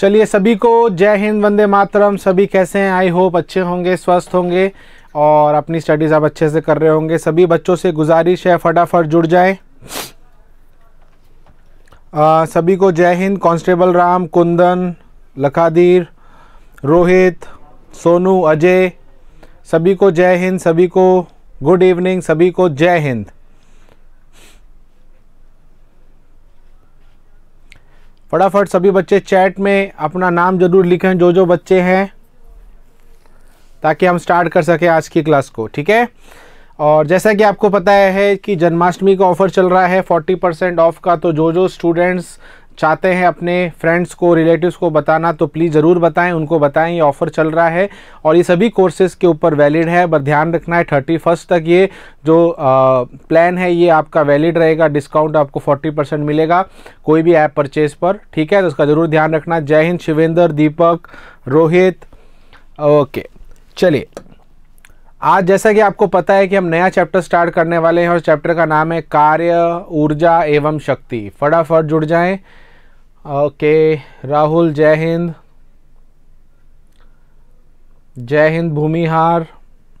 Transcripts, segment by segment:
चलिए सभी को जय हिंद वंदे मातरम सभी कैसे हैं आई होप अच्छे होंगे स्वस्थ होंगे और अपनी स्टडीज़ आप अच्छे से कर रहे होंगे सभी बच्चों से गुजारिश है फटाफट जुड़ जाएं सभी को जय हिंद कांस्टेबल राम कुंदन लखादीर रोहित सोनू अजय सभी को जय हिंद सभी को गुड इवनिंग सभी को जय हिंद फटाफट सभी बच्चे चैट में अपना नाम जरूर लिखें जो जो बच्चे हैं ताकि हम स्टार्ट कर सकें आज की क्लास को ठीक है और जैसा कि आपको पता है कि जन्माष्टमी का ऑफ़र चल रहा है 40 परसेंट ऑफ का तो जो जो स्टूडेंट्स चाहते हैं अपने फ्रेंड्स को रिलेटिव्स को बताना तो प्लीज़ ज़रूर बताएं उनको बताएं ये ऑफ़र चल रहा है और ये सभी कोर्सेज़ के ऊपर वैलिड है पर ध्यान रखना है थर्टी फर्स्ट तक ये जो आ, प्लान है ये आपका वैलिड रहेगा डिस्काउंट आपको फोर्टी परसेंट मिलेगा कोई भी ऐप परचेज़ पर ठीक है तो उसका ज़रूर ध्यान रखना जय हिंद शिवेंद्र दीपक रोहित ओके चलिए आज जैसा कि आपको पता है कि हम नया चैप्टर स्टार्ट करने वाले हैं और चैप्टर का नाम है कार्य ऊर्जा एवं शक्ति फटाफट जुड़ जाएं ओके राहुल जय हिंद जय हिंद भूमिहार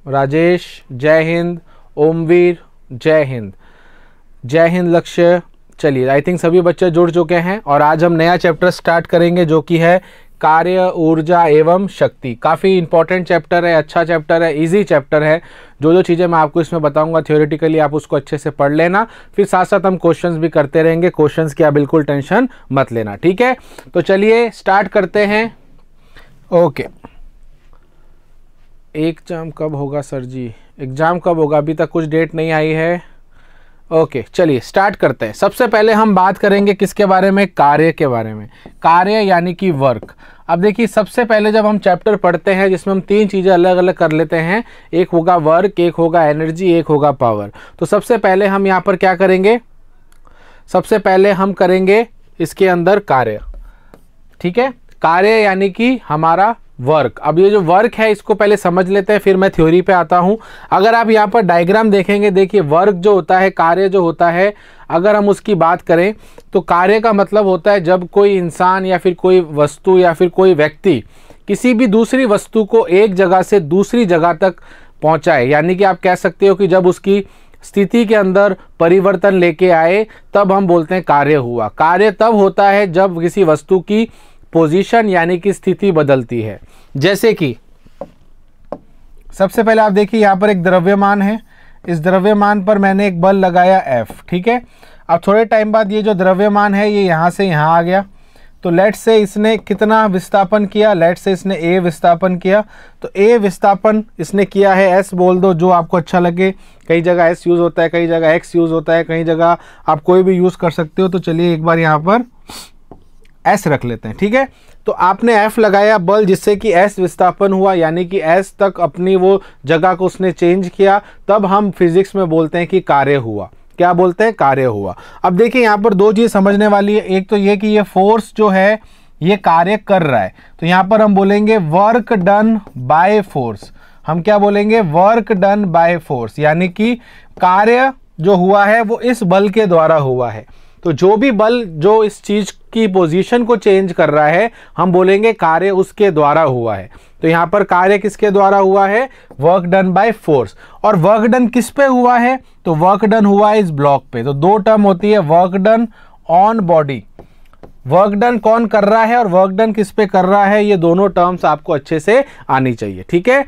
राजेश जय हिंद ओमवीर जय हिंद जय हिंद लक्ष्य चलिए आई थिंक सभी बच्चे जुड़ चुके हैं और आज हम नया चैप्टर स्टार्ट करेंगे जो कि है कार्य ऊर्जा एवं शक्ति काफ़ी इंपॉर्टेंट चैप्टर है अच्छा चैप्टर है इजी चैप्टर है जो जो चीज़ें मैं आपको इसमें बताऊंगा थ्योरेटिकली आप उसको अच्छे से पढ़ लेना फिर साथ साथ हम क्वेश्चंस भी करते रहेंगे क्वेश्चंस की आप बिल्कुल टेंशन मत लेना ठीक है तो चलिए स्टार्ट करते हैं ओके एग्जाम कब होगा सर जी एग्ज़ाम कब होगा अभी तक कुछ डेट नहीं आई है ओके चलिए स्टार्ट करते हैं सबसे पहले हम बात करेंगे किसके बारे में कार्य के बारे में कार्य यानी कि वर्क अब देखिए सबसे पहले जब हम चैप्टर पढ़ते हैं जिसमें हम तीन चीज़ें अलग अलग कर लेते हैं एक होगा वर्क एक होगा एनर्जी एक होगा पावर तो सबसे पहले हम यहाँ पर क्या करेंगे सबसे पहले हम करेंगे इसके अंदर कार्य ठीक है कार्य यानी कि हमारा वर्क अब ये जो वर्क है इसको पहले समझ लेते हैं फिर मैं थ्योरी पे आता हूँ अगर आप यहाँ पर डायग्राम देखेंगे देखिए वर्क जो होता है कार्य जो होता है अगर हम उसकी बात करें तो कार्य का मतलब होता है जब कोई इंसान या फिर कोई वस्तु या फिर कोई व्यक्ति किसी भी दूसरी वस्तु को एक जगह से दूसरी जगह तक पहुँचाए यानी कि आप कह सकते हो कि जब उसकी स्थिति के अंदर परिवर्तन लेके आए तब हम बोलते हैं कार्य हुआ कार्य तब होता है जब किसी वस्तु की पोजीशन यानी कि स्थिति बदलती है जैसे कि सबसे पहले आप देखिए यहाँ पर एक द्रव्यमान है इस द्रव्यमान पर मैंने एक बल लगाया एफ ठीक है अब थोड़े टाइम बाद ये जो द्रव्यमान है ये यहाँ से यहाँ आ गया तो लेट से इसने कितना विस्थापन किया लेट से इसने ए विस्थापन किया तो ए विस्थापन इसने किया है एस बोल दो जो आपको अच्छा लगे कई जगह एस यूज़ होता है कई जगह एक्स यूज़ होता है कई जगह आप कोई भी यूज़ कर सकते हो तो चलिए एक बार यहाँ पर एस रख लेते हैं ठीक है तो आपने एफ लगाया बल जिससे कि एस विस्थापन हुआ यानी कि एस तक अपनी वो जगह को उसने चेंज किया तब हम फिजिक्स में बोलते हैं कि कार्य हुआ क्या बोलते हैं कार्य हुआ अब देखिए यहाँ पर दो चीज़ समझने वाली है एक तो ये कि ये फोर्स जो है ये कार्य कर रहा है तो यहाँ पर हम बोलेंगे वर्क डन बाय फोर्स हम क्या बोलेंगे वर्क डन बाय फोर्स यानी कि कार्य जो हुआ है वो इस बल के द्वारा हुआ है तो जो भी बल जो इस चीज़ की पोजीशन को चेंज कर रहा है हम बोलेंगे कार्य उसके द्वारा हुआ है तो यहां पर कार्य किसके द्वारा हुआ है वर्क डन बाय फोर्स और वर्क डन किस पे हुआ है तो वर्क डन हुआ है इस ब्लॉक पे तो दो टर्म होती है work done on body work done कौन कर रहा है और वर्क डन किस पे कर रहा है ये दोनों टर्म्स आपको अच्छे से आनी चाहिए ठीक है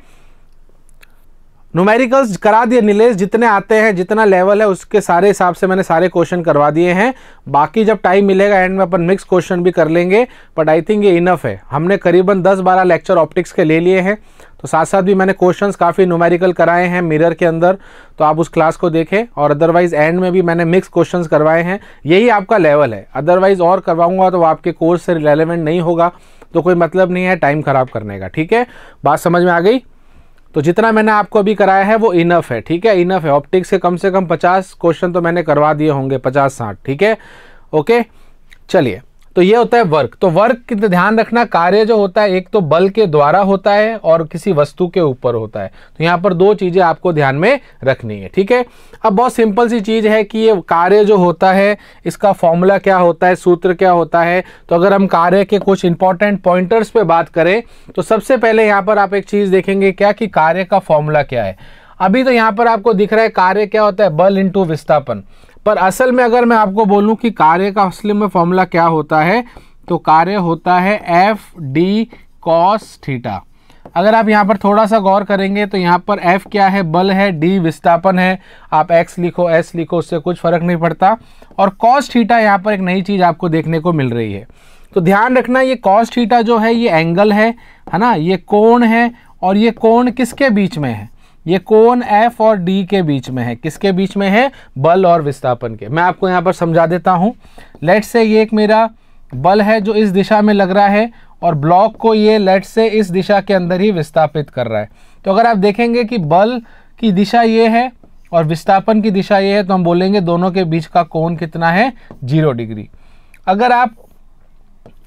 नूमेरिकल्स करा दिए नीलेष जितने आते हैं जितना लेवल है उसके सारे हिसाब से मैंने सारे क्वेश्चन करवा दिए हैं बाकी जब टाइम मिलेगा एंड में अपन मिक्स क्वेश्चन भी कर लेंगे बट आई थिंक ये इनफ है हमने करीबन 10-12 लेक्चर ऑप्टिक्स के ले लिए हैं तो साथ साथ भी मैंने क्वेश्चंस काफ़ी न्यूमेरिकल कराए हैं मिरर के अंदर तो आप उस क्लास को देखें और अदरवाइज़ एंड में भी मैंने मिक्स क्वेश्चंस करवाए हैं यही आपका लेवल है अदरवाइज़ और करवाऊंगा तो आपके कोर्स से रिलेवेंट नहीं होगा तो कोई मतलब नहीं है टाइम ख़राब करने का ठीक है बात समझ में आ गई तो जितना मैंने आपको अभी कराया है वो इनफ है ठीक है इनफ है ऑप्टिक्स के कम से कम पचास क्वेश्चन तो मैंने करवा दिए होंगे पचास साठ ठीक है ओके चलिए तो ये होता है वर्क तो वर्क तो ध्यान रखना कार्य जो होता है एक तो बल के द्वारा होता है और किसी वस्तु के ऊपर होता है तो यहाँ पर दो चीज़ें आपको ध्यान में रखनी है ठीक है अब बहुत सिंपल सी चीज़ है कि ये कार्य जो होता है इसका फॉर्मूला क्या होता है सूत्र क्या होता है तो अगर हम कार्य के कुछ इंपॉर्टेंट पॉइंटर्स पर बात करें तो सबसे पहले यहाँ पर आप एक चीज़ देखेंगे क्या कि कार्य का फॉर्मूला क्या है अभी तो यहाँ पर आपको दिख रहा है कार्य क्या होता है बल इंटू विस्थापन पर असल में अगर मैं आपको बोलूँ कि कार्य का असल में फॉर्मूला क्या होता है तो कार्य होता है एफ डी कॉस थीटा अगर आप यहाँ पर थोड़ा सा गौर करेंगे तो यहाँ पर एफ़ क्या है बल है डी विस्थापन है आप एक्स लिखो एस लिखो उससे कुछ फ़र्क नहीं पड़ता और कॉस थीटा यहाँ पर एक नई चीज़ आपको देखने को मिल रही है तो ध्यान रखना ये कॉस थीटा जो है ये एंगल है है ना ये कोण है और ये कोण किसके बीच में है ये कोण एफ और डी के बीच में है किसके बीच में है बल और विस्थापन के मैं आपको यहाँ पर समझा देता हूँ लेट से ये एक मेरा बल है जो इस दिशा में लग रहा है और ब्लॉक को ये लेट से इस दिशा के अंदर ही विस्थापित कर रहा है तो अगर आप देखेंगे कि बल की दिशा ये है और विस्थापन की दिशा ये है तो हम बोलेंगे दोनों के बीच का कोण कितना है जीरो डिग्री अगर आप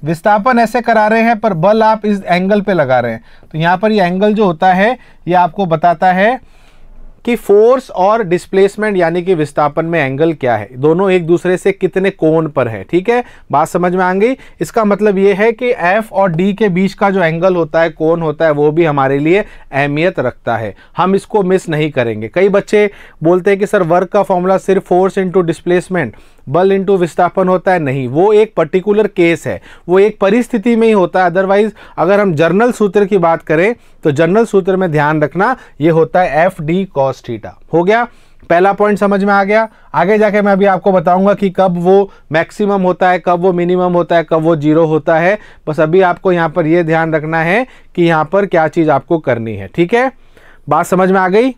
विस्थापन ऐसे करा रहे हैं पर बल आप इस एंगल पे लगा रहे हैं तो यहाँ पर ये एंगल जो होता है ये आपको बताता है कि फोर्स और डिस्प्लेसमेंट यानी कि विस्थापन में एंगल क्या है दोनों एक दूसरे से कितने कोण पर है ठीक है बात समझ में आ गई इसका मतलब ये है कि एफ और डी के बीच का जो एंगल होता है कोण होता है वो भी हमारे लिए अहमियत रखता है हम इसको मिस नहीं करेंगे कई बच्चे बोलते हैं कि सर वर्क का फॉर्मूला सिर्फ फोर्स इंटू डिस्प्लेसमेंट बल इंटू विस्थापन होता है नहीं वो एक पर्टिकुलर केस है वो एक परिस्थिति में ही होता है अदरवाइज अगर हम जर्नल सूत्र की बात करें तो जर्नल सूत्र में ध्यान रखना ये होता है एफ डी कॉस थीटा हो गया पहला पॉइंट समझ में आ गया आगे जाके मैं अभी आपको बताऊंगा कि कब वो मैक्सिमम होता है कब वो मिनिमम होता है कब वो जीरो होता है बस अभी आपको यहाँ पर ये ध्यान रखना है कि यहाँ पर क्या चीज़ आपको करनी है ठीक है बात समझ में आ गई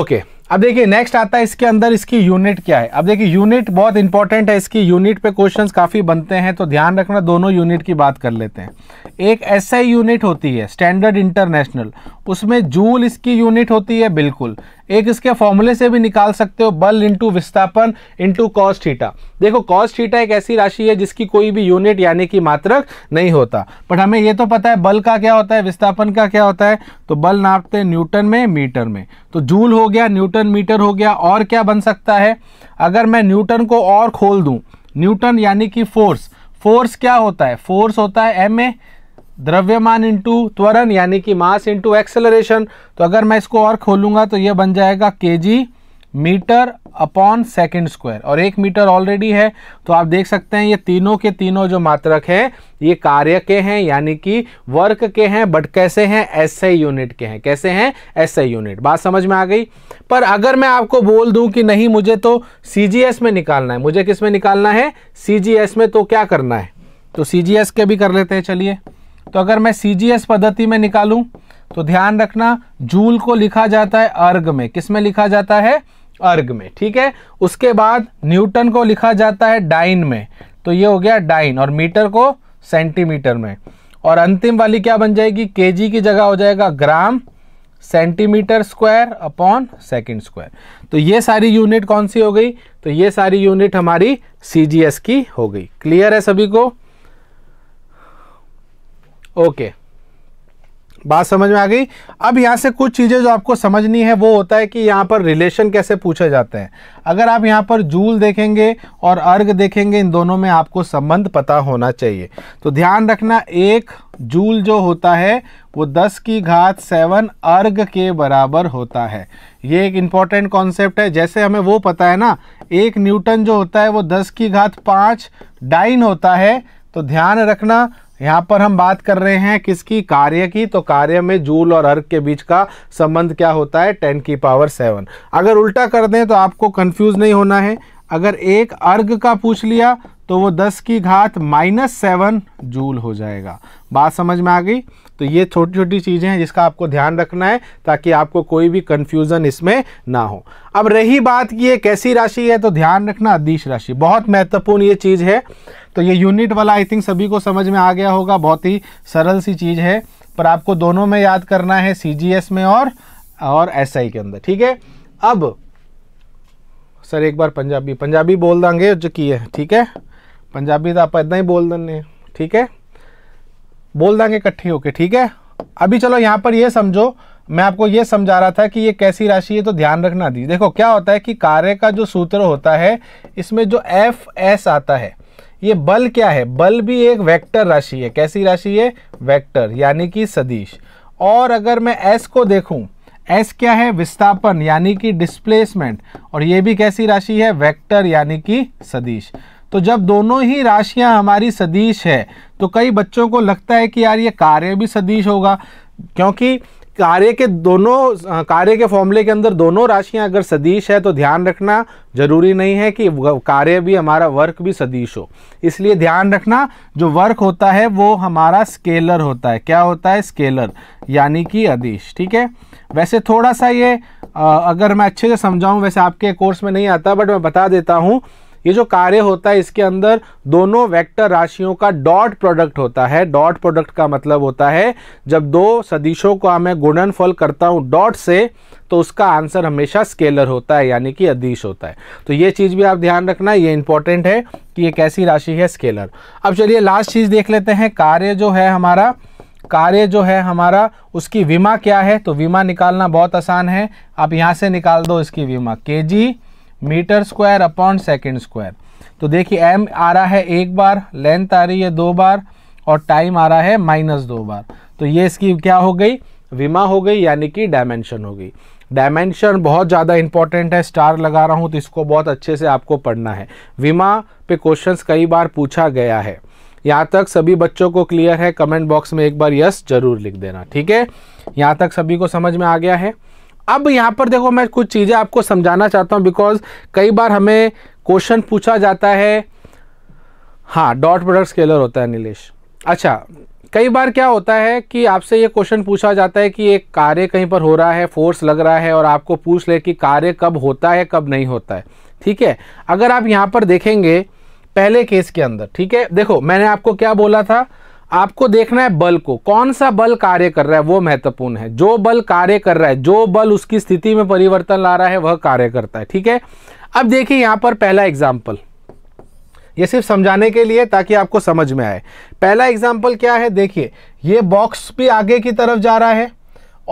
ओके अब देखिए नेक्स्ट आता है इसके अंदर इसकी यूनिट क्या है अब देखिए यूनिट बहुत इंपॉर्टेंट है इसकी यूनिट पे क्वेश्चंस काफ़ी बनते हैं तो ध्यान रखना दोनों यूनिट की बात कर लेते हैं एक एसआई यूनिट होती है स्टैंडर्ड इंटरनेशनल उसमें जूल इसकी यूनिट होती है बिल्कुल एक इसके फॉर्मूले से भी निकाल सकते हो बल इंटू विस्थापन इंटू कॉस देखो कॉस एक ऐसी राशि है जिसकी कोई भी यूनिट यानी कि मात्रक नहीं होता बट हमें ये तो पता है बल का क्या होता है विस्थापन का क्या होता है तो बल नापते हैं न्यूटन में मीटर में तो जूल हो गया न्यूटन मीटर हो गया और क्या बन सकता है अगर मैं न्यूटन को और खोल दूँ न्यूटन यानी कि फोर्स फोर्स क्या होता है फोर्स होता है एम ए द्रव्यमान इंटू त्वरण यानी कि मास इंटू एक्सेलरेशन तो अगर मैं इसको और खोलूंगा तो ये बन जाएगा K G meter upon second square और एक मीटर ऑलरेडी है तो आप देख सकते हैं ये तीनों के तीनों जो मात्रक हैं ये कार्य के हैं यानी कि वर्क के हैं बट कैसे हैं एस यूनिट के हैं कैसे हैं एस यूनिट बात समझ में आ गई पर अगर मैं आपको बोल दूं कि नहीं मुझे तो सी में निकालना है मुझे किस में निकालना है सी में तो क्या करना है तो सी के भी कर लेते हैं चलिए तो अगर मैं सी पद्धति में निकालूं तो ध्यान रखना जूल को लिखा जाता है अर्ग में किस में लिखा जाता है अर्ग में ठीक है उसके बाद न्यूटन को लिखा जाता है डाइन में तो ये हो गया डाइन और मीटर को सेंटीमीटर में और अंतिम वाली क्या बन जाएगी केजी की जगह हो जाएगा gram centimeter square upon second square तो ये सारी यूनिट कौन सी हो गई तो ये सारी यूनिट हमारी सी की हो गई क्लियर है सभी को ओके बात समझ में आ गई अब यहाँ से कुछ चीज़ें जो आपको समझनी है वो होता है कि यहाँ पर रिलेशन कैसे पूछे जाते हैं अगर आप यहाँ पर जूल देखेंगे और अर्ग देखेंगे इन दोनों में आपको संबंध पता होना चाहिए तो ध्यान रखना एक जूल जो होता है वो 10 की घात सेवन अर्ग के बराबर होता है ये एक इम्पॉर्टेंट कॉन्सेप्ट है जैसे हमें वो पता है ना एक न्यूटन जो होता है वो दस की घात पाँच डाइन होता है तो ध्यान रखना यहाँ पर हम बात कर रहे हैं किसकी कार्य की तो कार्य में जूल और अर्क के बीच का संबंध क्या होता है टेन की पावर सेवन अगर उल्टा कर दें तो आपको कंफ्यूज नहीं होना है अगर एक अर्ग का पूछ लिया तो वो 10 की घात माइनस सेवन जूल हो जाएगा बात समझ में आ गई तो ये छोटी छोटी चीज़ें हैं जिसका आपको ध्यान रखना है ताकि आपको कोई भी कन्फ्यूज़न इसमें ना हो अब रही बात की ये कैसी राशि है तो ध्यान रखना अधीश राशि बहुत महत्वपूर्ण ये चीज़ है तो ये यूनिट वाला आई थिंक सभी को समझ में आ गया होगा बहुत ही सरल सी चीज़ है पर आपको दोनों में याद करना है सी में और, और एस SI के अंदर ठीक है अब सर एक बार पंजाबी पंजाबी बोल देंगे जो की है ठीक है पंजाबी तो आप इदा ही बोल देने ठीक है बोल देंगे इकट्ठे होके ठीक है अभी चलो यहाँ पर ये समझो मैं आपको ये समझा रहा था कि ये कैसी राशि है तो ध्यान रखना दी देखो क्या होता है कि कार्य का जो सूत्र होता है इसमें जो एफ एस आता है ये बल क्या है बल भी एक वेक्टर राशि है कैसी राशि है वेक्टर यानी कि सदिश और अगर मैं एस को देखूं एस क्या है विस्थापन यानी कि डिस्प्लेसमेंट और ये भी कैसी राशि है वेक्टर यानी कि सदिश तो जब दोनों ही राशियां हमारी सदिश है तो कई बच्चों को लगता है कि यार ये कार्य भी सदिश होगा क्योंकि कार्य के दोनों कार्य के फॉर्मूले के अंदर दोनों राशियां अगर सदिश है तो ध्यान रखना जरूरी नहीं है कि कार्य भी हमारा वर्क भी सदिश हो इसलिए ध्यान रखना जो वर्क होता है वो हमारा स्केलर होता है क्या होता है स्केलर यानी कि अदिश ठीक है वैसे थोड़ा सा ये अगर मैं अच्छे से समझाऊँ वैसे आपके कोर्स में नहीं आता बट मैं बता देता हूँ ये जो कार्य होता है इसके अंदर दोनों वेक्टर राशियों का डॉट प्रोडक्ट होता है डॉट प्रोडक्ट का मतलब होता है जब दो सदिशों का मैं गुणनफल करता हूँ डॉट से तो उसका आंसर हमेशा स्केलर होता है यानी कि अदिश होता है तो ये चीज़ भी आप ध्यान रखना ये इंपॉर्टेंट है कि ये कैसी राशि है स्केलर अब चलिए लास्ट चीज़ देख लेते हैं कार्य जो है हमारा कार्य जो है हमारा उसकी विमा क्या है तो बीमा निकालना बहुत आसान है आप यहाँ से निकाल दो इसकी बीमा K G meter square upon second square तो देखिए एम आ रहा है एक बार लेंथ आ रही है दो बार और टाइम आ रहा है माइनस दो बार तो ये इसकी क्या हो गई विमा हो गई यानी कि डायमेंशन हो गई डायमेंशन बहुत ज़्यादा इंपॉर्टेंट है स्टार लगा रहा हूँ तो इसको बहुत अच्छे से आपको पढ़ना है विमा पे क्वेश्चंस कई बार पूछा गया है यहाँ तक सभी बच्चों को क्लियर है कमेंट बॉक्स में एक बार यस जरूर लिख देना ठीक है यहाँ तक सभी को समझ में आ गया है अब यहाँ पर देखो मैं कुछ चीज़ें आपको समझाना चाहता हूँ बिकॉज कई बार हमें क्वेश्चन पूछा जाता है हाँ डॉट प्रोडक्ट स्केलर होता है नीलेश अच्छा कई बार क्या होता है कि आपसे ये क्वेश्चन पूछा जाता है कि एक कार्य कहीं पर हो रहा है फोर्स लग रहा है और आपको पूछ ले कि कार्य कब होता है कब नहीं होता है ठीक है अगर आप यहाँ पर देखेंगे पहले केस के अंदर ठीक है देखो मैंने आपको क्या बोला था आपको देखना है बल को कौन सा बल कार्य कर रहा है वो महत्वपूर्ण है जो बल कार्य कर रहा है जो बल उसकी स्थिति में परिवर्तन ला रहा है वह कार्य करता है ठीक है अब देखिए यहां पर पहला एग्जाम्पल ये सिर्फ समझाने के लिए ताकि आपको समझ में आए पहला एग्जाम्पल क्या है देखिए ये बॉक्स भी आगे की तरफ जा रहा है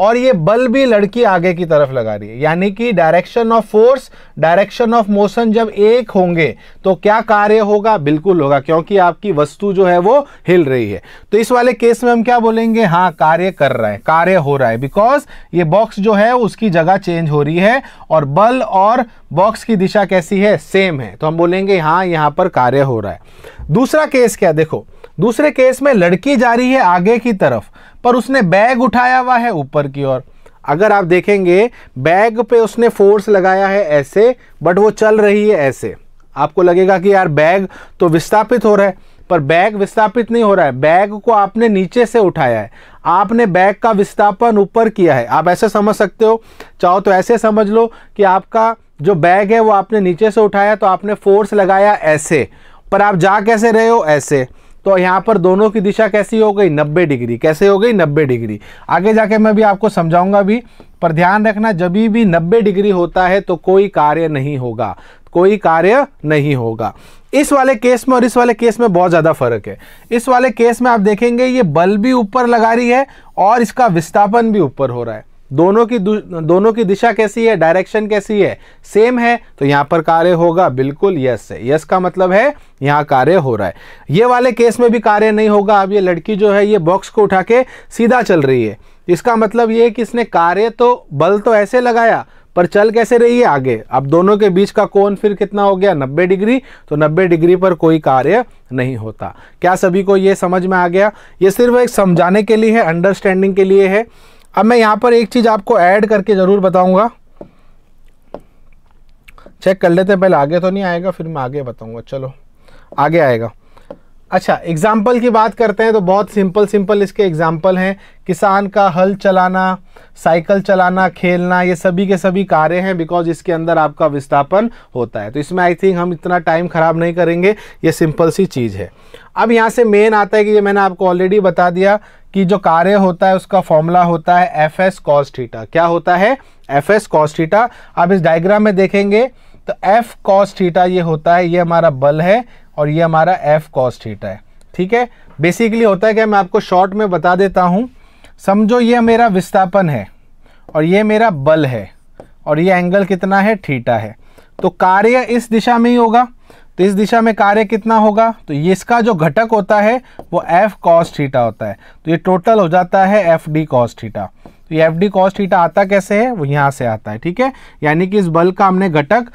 और ये बल भी लड़की आगे की तरफ लगा रही है यानी कि direction of force direction of motion जब एक होंगे तो क्या कार्य होगा बिल्कुल होगा क्योंकि आपकी वस्तु जो है वो हिल रही है तो इस वाले केस में हम क्या बोलेंगे हाँ कार्य कर रहा है कार्य हो रहा है बिकॉज ये बॉक्स जो है उसकी जगह चेंज हो रही है और बल और बॉक्स की दिशा कैसी है सेम है तो हम बोलेंगे हाँ यहाँ पर कार्य हो रहा है दूसरा केस क्या देखो दूसरे केस में लड़की जा रही है आगे की तरफ पर उसने बैग उठाया हुआ है ऊपर की ओर अगर आप देखेंगे बैग पे उसने फोर्स लगाया है ऐसे बट वो चल रही है ऐसे आपको लगेगा कि यार बैग तो विस्थापित हो रहा है पर बैग विस्थापित नहीं हो रहा है बैग को आपने नीचे से उठाया है आपने बैग का विस्थापन ऊपर किया है आप ऐसे समझ सकते हो चाहो तो ऐसे समझ लो कि आपका जो बैग है वो आपने नीचे से उठाया तो आपने फोर्स लगाया ऐसे पर आप जा कैसे रहे हो ऐसे तो यहाँ पर दोनों की दिशा कैसी हो गई 90 डिग्री कैसे हो गई 90 डिग्री आगे जाके मैं भी आपको समझाऊंगा भी पर ध्यान रखना जब भी 90 डिग्री होता है तो कोई कार्य नहीं होगा कोई कार्य नहीं होगा इस वाले केस में और इस वाले केस में बहुत ज़्यादा फर्क है इस वाले केस में आप देखेंगे ये बल भी ऊपर लगा रही है और इसका विस्थापन भी ऊपर हो रहा है दोनों की दोनों की दिशा कैसी है डायरेक्शन कैसी है सेम है तो यहां पर कार्य होगा बिल्कुल यस है यस का मतलब है यहां कार्य हो रहा है ये वाले केस में भी कार्य नहीं होगा अब ये लड़की जो है ये बॉक्स को उठा के सीधा चल रही है इसका मतलब ये है कि इसने कार्य तो बल तो ऐसे लगाया पर चल कैसे रही है आगे अब दोनों के बीच का कोण फिर कितना हो गया 90 डिग्री तो 90 डिग्री पर कोई कार्य नहीं होता क्या सभी को यह समझ में आ गया ये सिर्फ एक समझाने के लिए है अंडरस्टैंडिंग के लिए है अब मैं यहाँ पर एक चीज़ आपको ऐड करके ज़रूर बताऊँगा चेक कर लेते हैं पहले आगे तो नहीं आएगा फिर मैं आगे बताऊँगा चलो आगे आएगा अच्छा एग्जाम्पल की बात करते हैं तो बहुत सिंपल सिंपल इसके एग्जाम्पल हैं किसान का हल चलाना साइकिल चलाना खेलना ये सभी के सभी कार्य हैं बिकॉज इसके अंदर आपका विस्थापन होता है तो इसमें आई थिंक हम इतना टाइम ख़राब नहीं करेंगे ये सिंपल सी चीज़ है अब यहाँ से मेन आता है कि ये मैंने आपको ऑलरेडी बता दिया कि जो कार्य होता है उसका फॉर्मूला होता है एफ एस कॉस थीटा क्या होता है एफ एस कॉस थीटा आप इस डायग्राम में देखेंगे तो एफ कॉस थीटा ये होता है ये हमारा बल है और ये हमारा एफ कॉस थीटा है ठीक है बेसिकली होता है क्या मैं आपको शॉर्ट में बता देता हूँ समझो ये मेरा विस्थापन है और ये मेरा बल है और ये एंगल कितना है ठीटा है तो कार्य इस दिशा में ही होगा तो इस दिशा में कार्य कितना होगा तो ये इसका जो घटक होता है वो एफ कॉस्ट थीटा होता है तो ये टोटल हो जाता है एफ डी कॉस्ट थीटा तो ये एफ डी कॉस्ट थीटा आता कैसे है वो यहाँ से आता है ठीक है यानी कि इस बल का हमने घटक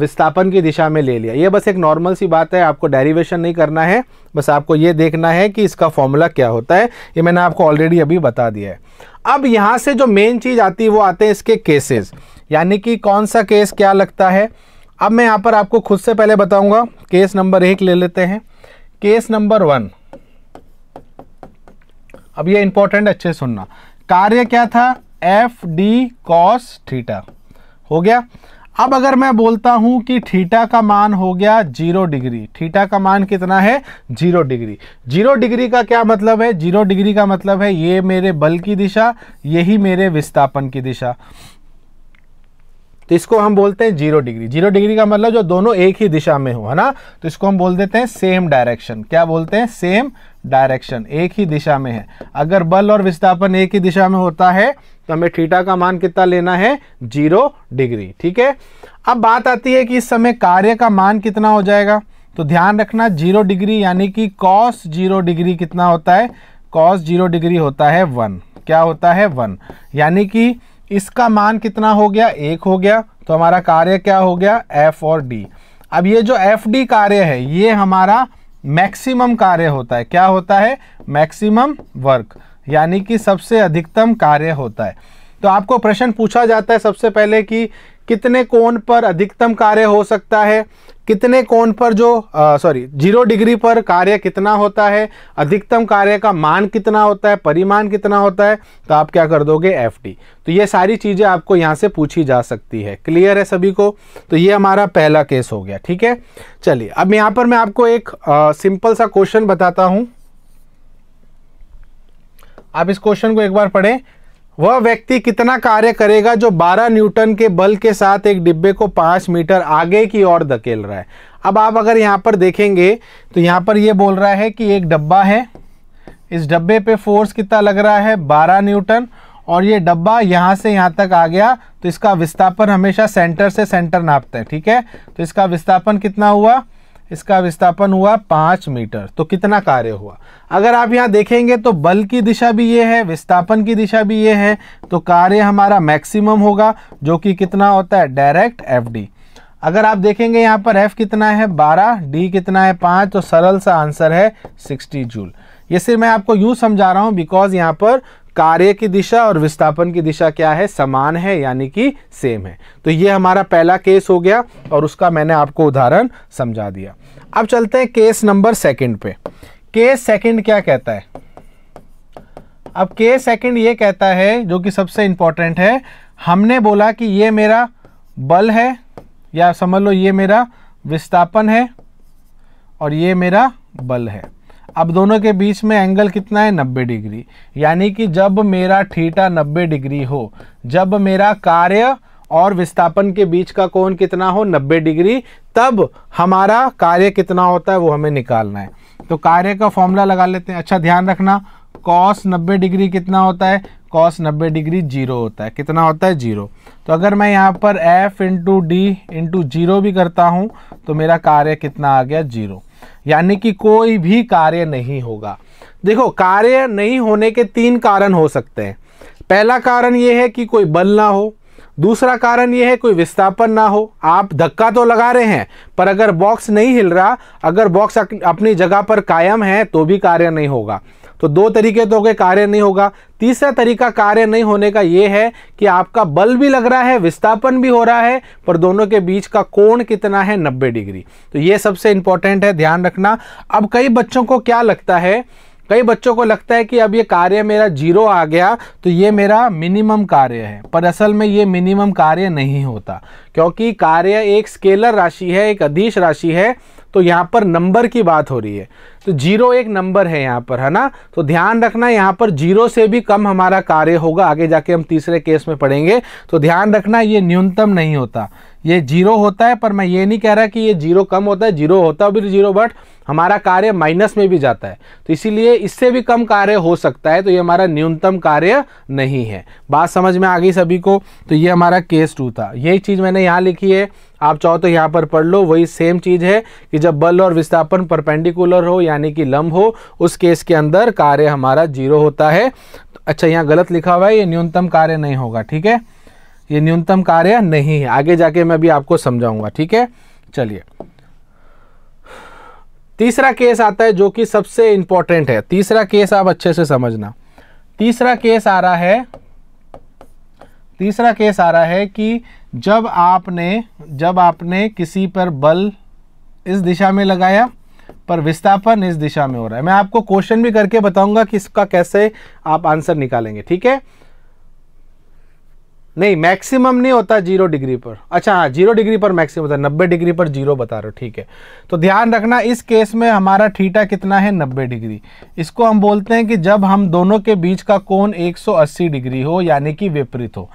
विस्थापन की दिशा में ले लिया ये बस एक नॉर्मल सी बात है आपको डेरिवेशन नहीं करना है बस आपको ये देखना है कि इसका फॉर्मूला क्या होता है ये मैंने आपको ऑलरेडी अभी बता दिया है अब यहाँ से जो मेन चीज़ आती है वो आते हैं इसके केसेस यानी कि कौन सा केस क्या लगता है अब मैं यहाँ पर आपको खुद से पहले बताऊंगा केस नंबर एक ले लेते हैं केस नंबर वन अब ये इंपॉर्टेंट अच्छे सुनना कार्य क्या था एफ डी कॉस थीटा हो गया अब अगर मैं बोलता हूं कि थीटा का मान हो गया जीरो डिग्री थीटा का मान कितना है जीरो डिग्री जीरो डिग्री का क्या मतलब है जीरो डिग्री का मतलब है ये मेरे बल की दिशा यही मेरे विस्थापन की दिशा तो इसको हम बोलते हैं जीरो डिग्री जीरो डिग्री का मतलब जो दोनों एक ही दिशा में हो है ना तो इसको हम बोल देते हैं सेम डायरेक्शन क्या बोलते हैं सेम डायरेक्शन एक ही दिशा में है अगर बल और विस्थापन एक ही दिशा में होता है तो हमें थीटा का मान कितना लेना है जीरो डिग्री ठीक है अब बात आती है कि इस समय कार्य का मान कितना हो जाएगा तो ध्यान रखना जीरो डिग्री यानी कि कॉस जीरो डिग्री कितना होता है कॉस जीरो डिग्री होता है वन क्या होता है वन यानी कि इसका मान कितना हो गया एक हो गया तो हमारा कार्य क्या हो गया एफ और डी अब ये जो एफ डी कार्य है ये हमारा मैक्सिमम कार्य होता है क्या होता है मैक्सिमम वर्क यानी कि सबसे अधिकतम कार्य होता है तो आपको प्रश्न पूछा जाता है सबसे पहले कि कितने कोण पर अधिकतम कार्य हो सकता है कितने कोण पर जो सॉरी जीरो डिग्री पर कार्य कितना होता है अधिकतम कार्य का मान कितना होता है परिमाण कितना होता है तो आप क्या कर दोगे एफ डी तो ये सारी चीज़ें आपको यहाँ से पूछी जा सकती है क्लियर है सभी को तो ये हमारा पहला केस हो गया ठीक है चलिए अब यहाँ पर मैं आपको एक आ, सिंपल सा क्वेश्चन बताता हूँ आप इस क्वेश्चन को एक बार पढ़ें वह व्यक्ति कितना कार्य करेगा जो 12 न्यूटन के बल के साथ एक डिब्बे को 5 मीटर आगे की ओर धकेल रहा है अब आप अगर यहाँ पर देखेंगे तो यहाँ पर यह बोल रहा है कि एक डब्बा है इस डब्बे पे फोर्स कितना लग रहा है 12 न्यूटन और ये डब्बा यहाँ से यहाँ तक आ गया तो इसका विस्थापन हमेशा सेंटर से सेंटर नापते हैं ठीक है तो इसका विस्थापन कितना हुआ इसका विस्थापन हुआ पांच मीटर तो कितना कार्य हुआ अगर आप यहाँ देखेंगे तो बल की दिशा भी ये है विस्थापन की दिशा भी ये है तो कार्य हमारा मैक्सिमम होगा जो कि कितना होता है डायरेक्ट एफ अगर आप देखेंगे यहाँ पर एफ कितना है बारह डी कितना है पांच तो सरल सा आंसर है सिक्सटी जूल ये सिर्फ मैं आपको यूँ समझा रहा हूँ बिकॉज यहाँ पर कार्य की दिशा और विस्थापन की दिशा क्या है समान है यानी कि सेम है तो ये हमारा पहला केस हो गया और उसका मैंने आपको उदाहरण समझा दिया अब चलते हैं केस नंबर सेकंड पे केस सेकंड क्या कहता है अब केस सेकंड ये कहता है जो कि सबसे इंपॉर्टेंट है हमने बोला कि ये मेरा बल है या समझ लो ये मेरा विस्थापन है और ये मेरा बल है अब दोनों के बीच में एंगल कितना है 90 डिग्री यानी कि जब मेरा थीटा 90 डिग्री हो जब मेरा कार्य और विस्थापन के बीच का कोण कितना हो 90 डिग्री तब हमारा कार्य कितना होता है वो हमें निकालना है तो कार्य का फॉर्मूला लगा लेते हैं अच्छा ध्यान रखना कॉस 90 डिग्री कितना होता है कॉस 90 डिग्री जीरो होता है कितना होता है जीरो तो अगर मैं यहाँ पर F into D into zero भी करता हूँ तो मेरा कार्य कितना आ गया जीरो यानी कि कोई भी कार्य नहीं होगा देखो कार्य नहीं होने के तीन कारण हो सकते हैं पहला कारण ये है कि कोई बल ना हो दूसरा कारण यह है कोई विस्थापन ना हो आप धक्का तो लगा रहे हैं पर अगर बॉक्स नहीं हिल रहा अगर बॉक्स अपनी जगह पर कायम है तो भी कार्य नहीं होगा तो दो तरीके तो हो कार्य नहीं होगा तीसरा तरीका कार्य नहीं होने का यह है कि आपका बल भी लग रहा है विस्थापन भी हो रहा है पर दोनों के बीच का कोण कितना है 90 डिग्री तो यह सबसे इंपॉर्टेंट है ध्यान रखना अब कई बच्चों को क्या लगता है कई बच्चों को लगता है कि अब ये कार्य मेरा जीरो आ गया तो ये मेरा मिनिमम कार्य है पर असल में ये मिनिमम कार्य नहीं होता क्योंकि कार्य एक स्केलर राशि है एक अधीश राशि है तो यहाँ पर नंबर की बात हो रही है तो जीरो एक नंबर है यहाँ पर है ना तो ध्यान रखना यहाँ पर जीरो से भी कम हमारा कार्य होगा आगे जाके हम तीसरे केस में पढ़ेंगे तो ध्यान रखना ये न्यूनतम नहीं होता ये जीरो होता है पर मैं ये नहीं कह रहा कि ये जीरो कम होता है जीरो होता भी जीरो बट हमारा कार्य माइनस में भी जाता है तो इसीलिए इससे भी कम कार्य हो सकता है तो ये हमारा न्यूनतम कार्य नहीं है बात समझ में आ गई सभी को तो ये हमारा केस टू था यही चीज़ मैंने यहाँ लिखी है आप चाहो तो यहाँ पर पढ़ लो वही सेम चीज़ है कि जब बल और विस्थापन परपेंडिकुलर हो यानी कि लंब हो उस केस के अंदर कार्य हमारा जीरो होता है तो अच्छा यहाँ गलत लिखा हुआ है ये न्यूनतम कार्य नहीं होगा ठीक है ये न्यूनतम कार्य नहीं है आगे जाके मैं भी आपको समझाऊंगा ठीक है चलिए तीसरा केस आता है जो कि सबसे इंपॉर्टेंट है तीसरा केस आप अच्छे से समझना तीसरा केस आ रहा है तीसरा केस आ रहा है कि जब आपने जब आपने किसी पर बल इस दिशा में लगाया पर विस्थापन इस दिशा में हो रहा है मैं आपको क्वेश्चन भी करके बताऊंगा कि इसका कैसे आप आंसर निकालेंगे ठीक है नहीं मैक्सिमम नहीं होता जीरो डिग्री पर अच्छा हाँ जीरो डिग्री पर मैक्सिमम होता है नब्बे डिग्री पर जीरो बता रहे हो ठीक है तो ध्यान रखना इस केस में हमारा थीटा कितना है नब्बे डिग्री इसको हम बोलते हैं कि जब हम दोनों के बीच का कोण 180 डिग्री हो यानी कि विपरीत हो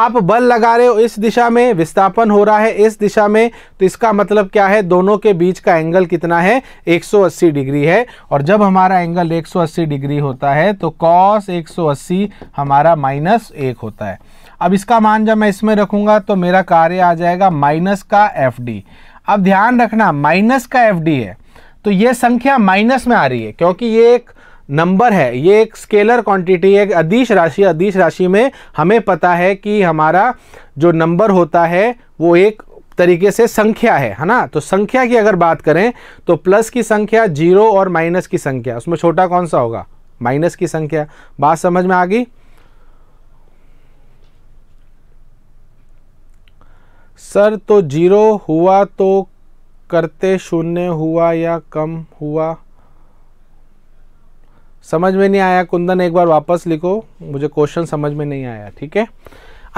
आप बल लगा रहे हो इस दिशा में विस्थापन हो रहा है इस दिशा में तो इसका मतलब क्या है दोनों के बीच का एंगल कितना है 180 डिग्री है और जब हमारा एंगल 180 डिग्री होता है तो कॉस 180 हमारा माइनस एक होता है अब इसका मान जब मैं इसमें रखूंगा तो मेरा कार्य आ जाएगा माइनस का एफ अब ध्यान रखना माइनस का एफ है तो ये संख्या माइनस में आ रही है क्योंकि ये एक नंबर है ये एक स्केलर क्वांटिटी है अदिश राशि अदिश राशि में हमें पता है कि हमारा जो नंबर होता है वो एक तरीके से संख्या है है ना तो संख्या की अगर बात करें तो प्लस की संख्या जीरो और माइनस की संख्या उसमें छोटा कौन सा होगा माइनस की संख्या बात समझ में आ गई सर तो जीरो हुआ तो करते शून्य हुआ या कम हुआ समझ में नहीं आया कुंदन एक बार वापस लिखो मुझे क्वेश्चन समझ में नहीं आया ठीक है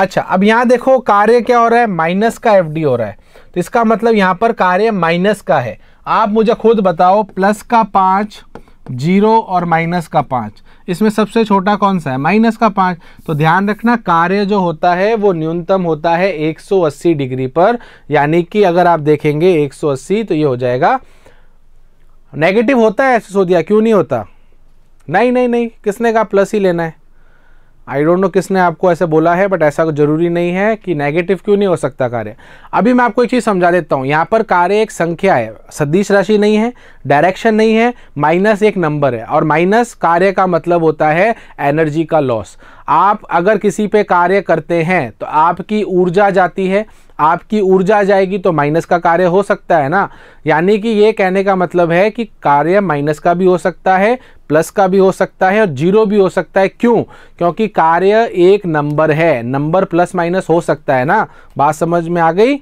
अच्छा अब यहां देखो कार्य क्या हो रहा है माइनस का एफ हो रहा है तो इसका मतलब यहां पर कार्य माइनस का है आप मुझे खुद बताओ प्लस का पांच जीरो और माइनस का पाँच इसमें सबसे छोटा कौन सा है माइनस का पाँच तो ध्यान रखना कार्य जो होता है वो न्यूनतम होता है 180 डिग्री पर यानी कि अगर आप देखेंगे 180 तो ये हो जाएगा नेगेटिव होता है ऐसे सो दिया क्यों नहीं होता नहीं नहीं नहीं किसने कहा प्लस ही लेना है आई डोंट नो किसने आपको ऐसे बोला है बट ऐसा जरूरी नहीं है कि नेगेटिव क्यों नहीं हो सकता कार्य अभी मैं आपको एक चीज़ समझा देता हूँ यहाँ पर कार्य एक संख्या है सदिश राशि नहीं है डायरेक्शन नहीं है माइनस एक नंबर है और माइनस कार्य का मतलब होता है एनर्जी का लॉस आप अगर किसी पे कार्य करते हैं तो आपकी ऊर्जा जाती है आपकी ऊर्जा जाएगी तो माइनस का कार्य हो सकता है ना यानी कि ये कहने का मतलब है कि कार्य माइनस का भी हो सकता है प्लस का भी हो सकता है और जीरो भी हो सकता है क्यों क्योंकि कार्य एक नंबर है नंबर प्लस माइनस हो सकता है ना बात समझ में आ गई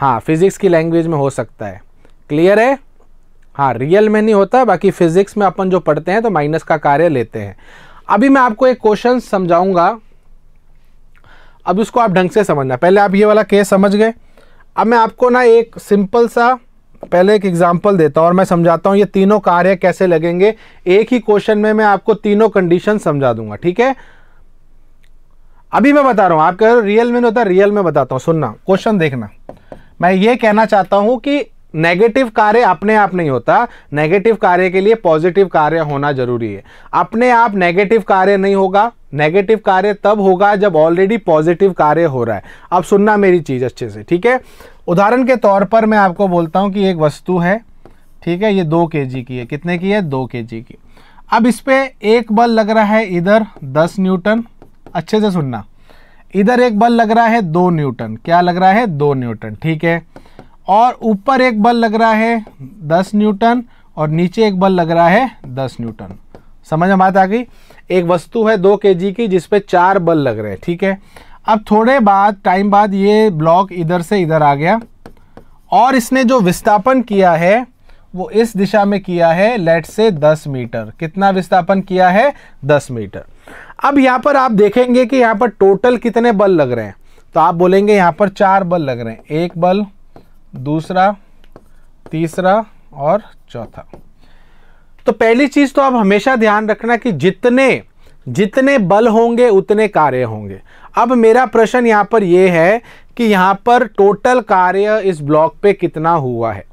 हाँ फिजिक्स की लैंग्वेज में हो सकता है क्लियर है हाँ रियल में नहीं होता बाकी फिजिक्स में अपन जो पढ़ते हैं तो माइनस का कार्य लेते हैं अभी मैं आपको एक क्वेश्चन समझाऊंगा अब इसको आप ढंग से समझना पहले आप ये वाला केस समझ गए अब मैं आपको ना एक सिंपल सा पहले एक एग्जांपल देता हूँ और मैं समझाता हूँ ये तीनों कार्य कैसे लगेंगे एक ही क्वेश्चन में मैं आपको तीनों कंडीशन समझा दूंगा ठीक है अभी मैं बता रहा हूँ आप कह रहे हो रियल में नहीं होता रियल में बताता हूँ सुनना क्वेश्चन देखना मैं ये कहना चाहता हूँ कि नेगेटिव कार्य अपने आप नहीं होता नेगेटिव कार्य के लिए पॉजिटिव कार्य होना जरूरी है अपने आप नेगेटिव कार्य नहीं होगा नेगेटिव कार्य तब होगा जब ऑलरेडी पॉजिटिव कार्य हो रहा है अब सुनना मेरी चीज़ अच्छे से ठीक है उदाहरण के तौर पर मैं आपको बोलता हूं कि एक वस्तु है ठीक है ये दो के की है कितने की है दो के की अब इस पर एक बल लग रहा है इधर दस न्यूटन अच्छे से सुनना इधर एक बल लग रहा है दो न्यूटन क्या लग रहा है दो न्यूटन ठीक है और ऊपर एक बल लग रहा है दस न्यूटन और नीचे एक बल लग रहा है दस न्यूटन समझ में बात आ गई एक वस्तु है दो के की जिसपे चार बल लग रहे हैं ठीक है अब थोड़े बाद टाइम बाद ये ब्लॉक इधर से इधर आ गया और इसने जो विस्थापन किया है वो इस दिशा में किया है लेट से 10 मीटर कितना विस्थापन किया है 10 मीटर अब यहाँ पर आप देखेंगे कि यहाँ पर टोटल कितने बल लग रहे हैं तो आप बोलेंगे यहाँ पर चार बल लग रहे हैं एक बल दूसरा तीसरा और चौथा तो पहली चीज़ तो आप हमेशा ध्यान रखना कि जितने जितने बल होंगे उतने कार्य होंगे अब मेरा प्रश्न यहां पर यह है कि यहां पर टोटल कार्य इस ब्लॉक पे कितना हुआ है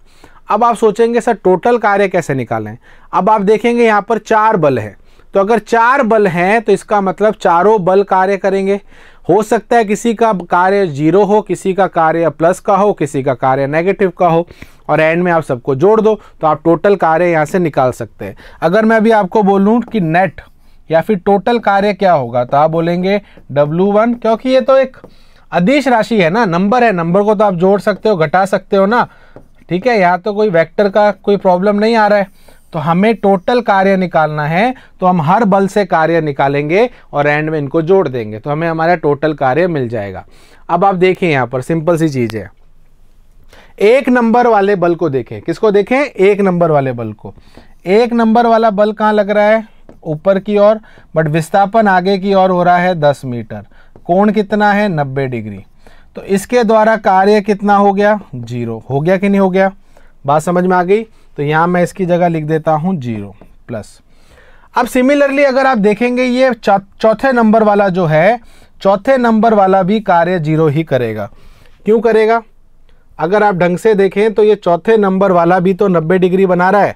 अब आप सोचेंगे सर टोटल कार्य कैसे निकालें अब आप देखेंगे यहां पर चार बल हैं तो अगर चार बल हैं तो इसका मतलब चारों बल कार्य करेंगे हो सकता है किसी का कार्य जीरो हो किसी का कार्य प्लस का हो किसी का कार्य नेगेटिव का हो और एंड में आप सबको जोड़ दो तो आप टोटल कार्य यहाँ से निकाल सकते हैं अगर मैं अभी आपको बोलूँ कि नेट या फिर टोटल कार्य क्या होगा तो आप बोलेंगे डब्लू वन क्योंकि ये तो एक अदिश राशि है ना नंबर है नंबर को तो आप जोड़ सकते हो घटा सकते हो ना ठीक है यहाँ तो कोई वेक्टर का कोई प्रॉब्लम नहीं आ रहा है तो हमें टोटल कार्य निकालना है तो हम हर बल से कार्य निकालेंगे और एंड में इनको जोड़ देंगे तो हमें हमारा टोटल कार्य मिल जाएगा अब आप देखें यहां पर सिंपल सी चीज़ है एक नंबर वाले बल को देखें किसको देखें एक नंबर वाले बल को एक नंबर वाला बल कहां लग रहा है ऊपर की ओर बट विस्थापन आगे की ओर हो रहा है दस मीटर कोण कितना है नब्बे डिग्री तो इसके द्वारा कार्य कितना हो गया जीरो हो गया कि नहीं हो गया बात समझ में आ गई तो यहाँ मैं इसकी जगह लिख देता हूँ जीरो प्लस अब सिमिलरली अगर आप देखेंगे ये चौथे नंबर वाला जो है चौथे नंबर वाला भी कार्य जीरो ही करेगा क्यों करेगा अगर आप ढंग से देखें तो ये चौथे नंबर वाला भी तो 90 डिग्री बना रहा है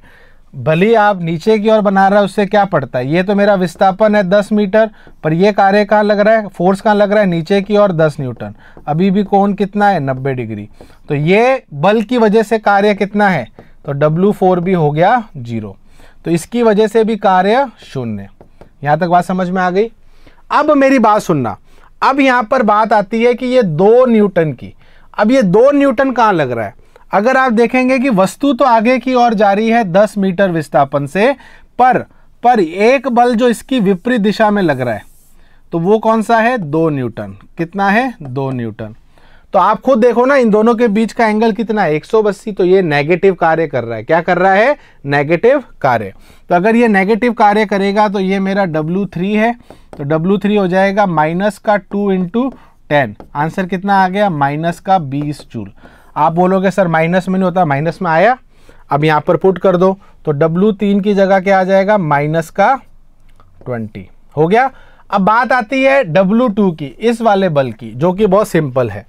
भले आप नीचे की ओर बना रहा है उससे क्या पड़ता है ये तो मेरा विस्थापन है 10 मीटर पर ये कार्य कहाँ लग रहा है फोर्स कहाँ लग रहा है नीचे की ओर 10 न्यूटन अभी भी कौन कितना है 90 डिग्री तो ये बल की वजह से कार्य कितना है तो डब्लू फोर भी हो गया जीरो तो इसकी वजह से भी कार्य शून्य यहां तक बात समझ में आ गई अब मेरी बात सुनना अब यहां पर बात आती है कि ये दो न्यूटन की अब ये दो न्यूटन कहाँ लग रहा है अगर आप देखेंगे कि वस्तु तो आगे की ओर जा रही है दस मीटर विस्थापन से पर पर एक बल जो इसकी विपरीत दिशा में लग रहा है तो वो कौन सा है दो न्यूटन कितना है दो न्यूटन तो आप खुद देखो ना इन दोनों के बीच का एंगल कितना है 180 तो ये नेगेटिव कार्य कर रहा है क्या कर रहा है नेगेटिव कार्य तो अगर ये नेगेटिव कार्य करेगा तो ये मेरा W3 है तो W3 हो जाएगा माइनस का टू इंटू टेन आंसर कितना आ गया माइनस का बीस जूल आप बोलोगे सर माइनस में नहीं होता माइनस में आया अब यहाँ पर पुट कर दो तो तीन की जगह क्या आ जाएगा माइनस का ट्वेंटी हो गया अब बात आती है W2 की इस वाले बल की जो कि बहुत सिंपल है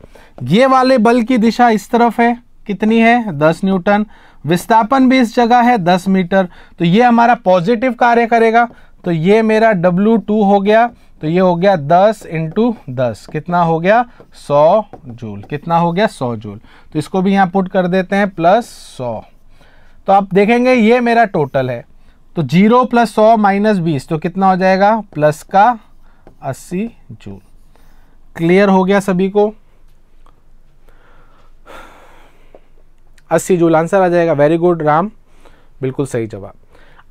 ये वाले बल की दिशा इस तरफ है कितनी है 10 न्यूटन विस्थापन भी इस जगह है 10 मीटर तो ये हमारा पॉजिटिव कार्य करेगा तो ये मेरा W2 हो गया तो ये हो गया 10 इंटू दस कितना हो गया 100 जूल कितना हो गया 100 जूल तो इसको भी यहाँ पुट कर देते हैं प्लस 100 तो आप देखेंगे ये मेरा टोटल है तो जीरो प्लस सौ माइनस बीस तो कितना हो जाएगा प्लस का अस्सी जूल क्लियर हो गया सभी को अस्सी जूल आंसर आ जाएगा वेरी गुड राम बिल्कुल सही जवाब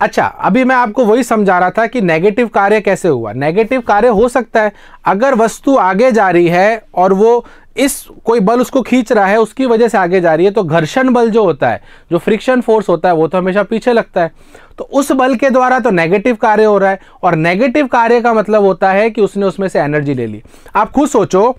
अच्छा अभी मैं आपको वही समझा रहा था कि नेगेटिव कार्य कैसे हुआ नेगेटिव कार्य हो सकता है अगर वस्तु आगे जा रही है और वो इस कोई बल उसको खींच रहा है उसकी वजह से आगे जा रही है तो घर्षण बल जो होता है जो फ्रिक्शन फोर्स होता है वो तो हमेशा पीछे लगता है तो उस बल के द्वारा तो नेगेटिव कार्य हो रहा है और नेगेटिव कार्य का मतलब होता है कि उसने उसमें से एनर्जी ले ली आप खुद सोचो